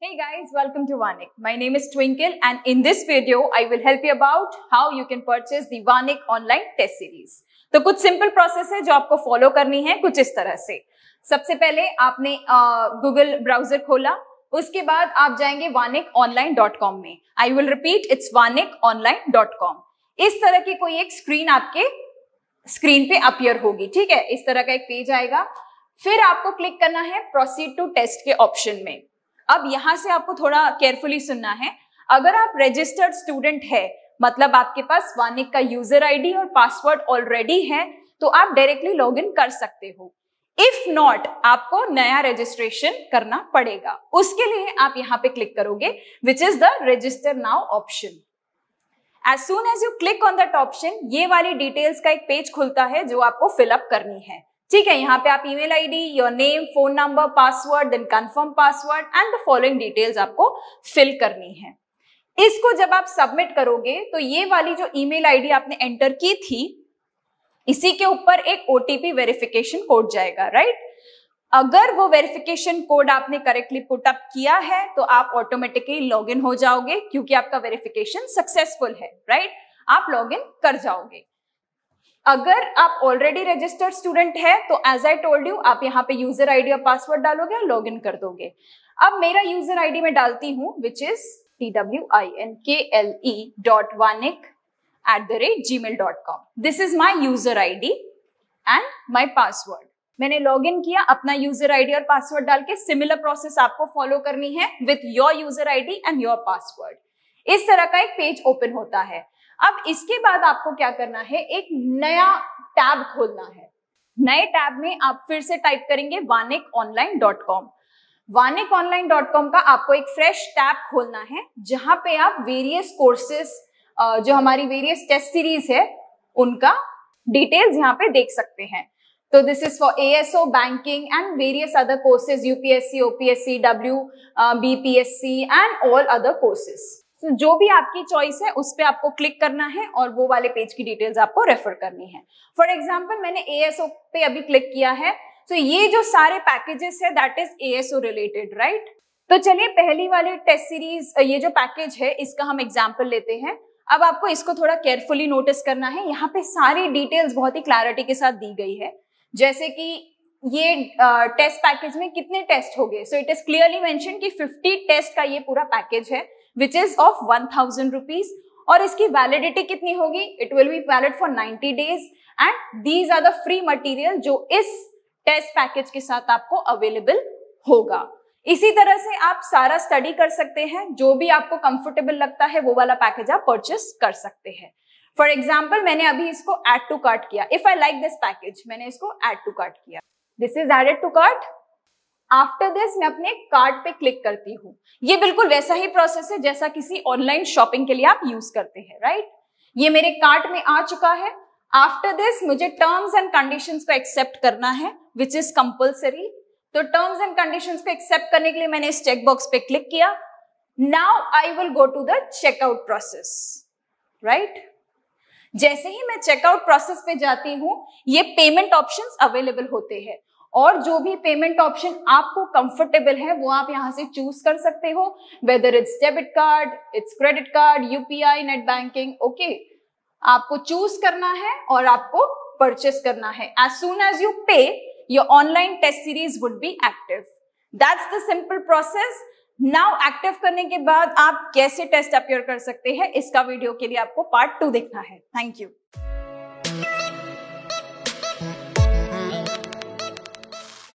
Hey guys, welcome to Vanik. My name is Twinkle and in this video, I will help you about how you can purchase the Vanik online test series. तो कुछ simple process है जो आपको follow करनी है कुछ इस तरह से सबसे पहले आपने गूगल ब्राउजर खोला उसके बाद आप जाएंगे वानिक ऑनलाइन डॉट कॉम में I will repeat it's Vanik online dot com इस तरह की कोई एक स्क्रीन आपके स्क्रीन पे अपियर होगी ठीक है इस तरह का एक पेज आएगा फिर आपको क्लिक करना है प्रोसीड टू टेस्ट के ऑप्शन में अब यहां से आपको थोड़ा केयरफुली सुनना है अगर आप रजिस्टर्ड स्टूडेंट है मतलब आपके पास वानिक का यूजर आईडी और पासवर्ड ऑलरेडी है तो आप डायरेक्टली लॉग इन कर सकते हो इफ नॉट आपको नया रजिस्ट्रेशन करना पड़ेगा उसके लिए आप यहाँ पे क्लिक करोगे which is the register now option as soon as you click on that option ये वाली डिटेल्स का एक पेज खुलता है जो आपको फिलअप करनी है ठीक है यहाँ पे आप email ID your name phone number password then confirm password and the following details आपको फिल करनी है इसको जब आप सबमिट करोगे तो ये वाली जो ईमेल आईडी आपने एंटर की थी इसी के ऊपर एक ओटीपी वेरिफिकेशन कोड जाएगा राइट अगर वो वेरिफिकेशन कोड आपने करेक्टली पुटअप किया है तो आप ऑटोमेटिकली लॉग इन हो जाओगे क्योंकि आपका वेरिफिकेशन सक्सेसफुल है राइट आप लॉग इन कर जाओगे अगर आप ऑलरेडी रजिस्टर्ड स्टूडेंट है तो एज आई टोल्ड यू आप यहाँ पे यूजर आईडी और पासवर्ड डालोगे और लॉग इन कर दोगे अब मेरा यूजर आईडी में डालती हूँ which is T W I N K L E dot Vanik at the rate Gmail dot com this is my user I D and my password मैंने लॉग इन किया अपना यूजर आईडी और password डाल के similar process आपको follow करनी है with your user ID and your password इस तरह का एक पेज ओपन होता है अब इसके बाद आपको क्या करना है एक नया टैब खोलना है नए टैब में आप फिर से टाइप करेंगे Vanik online dot com Vanik online dot com का आपको एक फ्रेश टैब खोलना है जहां पे आप वेरियस कोर्सेस जो हमारी वेरियस टेस्ट सीरीज है उनका डिटेल्स यहाँ पे देख सकते हैं तो this is for ASO banking and various other courses UPSC OPSC W BPSC and all other courses जो भी आपकी चॉइस है उस पर आपको क्लिक करना है और वो वाले पेज की डिटेल्स आपको रेफर करनी है फॉर एग्जाम्पल मैंने ए पे अभी क्लिक किया है तो so ये जो सारे पैकेजेस है that is a related right तो चलिए पहली वाले टेस्ट सीरीज ये जो पैकेज है इसका हम एग्जाम्पल लेते हैं अब आपको इसको थोड़ा केयरफुली नोटिस करना है यहाँ पे सारी डिटेल्स बहुत ही क्लैरिटी के साथ दी गई है जैसे कि ये टेस्ट पैकेज में कितने टेस्ट हो गए so it is clearly mention कि 50 टेस्ट का ये पूरा पैकेज है which is of one thousand rupees और इसकी वैलिडिटी कितनी होगी it will be valid for ninety days and these are the free material जो इस टेस्ट पैकेज के साथ आपको अवेलेबल होगा इसी तरह से आप सारा स्टडी कर सकते हैं जो भी आपको कंफर्टेबल लगता है वो वाला पैकेज आप परचेस कर सकते हैं फॉर एग्जाम्पल मैंने अभी इसको एड टू कार्ट किया if I like this package मैंने इसको एड टू कार्ट किया this is added to cart after this मैं अपने कार्ड पे क्लिक करती हूँ ये बिल्कुल वैसा ही प्रोसेस है जैसा किसी ऑनलाइन शॉपिंग के लिए आप यूज करते हैं राइट ये मेरे कार्ट में आ चुका है आफ्टर दिस मुझे टर्म्स एंड कंडीशंस को एक्सेप्ट करना है विच इज कंपल्सरी तो टर्म्स एंड कंडीशंस को एक्सेप्ट करने के लिए मैंने इस चेक बॉक्स पे क्लिक किया now I will go to the checkout process right जैसे ही मैं चेकआउट प्रोसेस पे जाती हूँ ये पेमेंट ऑप्शंस अवेलेबल होते हैं और जो भी पेमेंट ऑप्शन आपको कंफर्टेबल है वो आप यहाँ से चूज कर सकते हो whether it's debit card it's credit card UPI net banking okay आपको चूज करना है और आपको परचेस करना है as soon as you pay your online test series would be active that's the simple process now active करने के बाद आप कैसे टेस्ट अपियर कर सकते हैं इसका वीडियो के लिए आपको पार्ट टू देखना है थैंक यू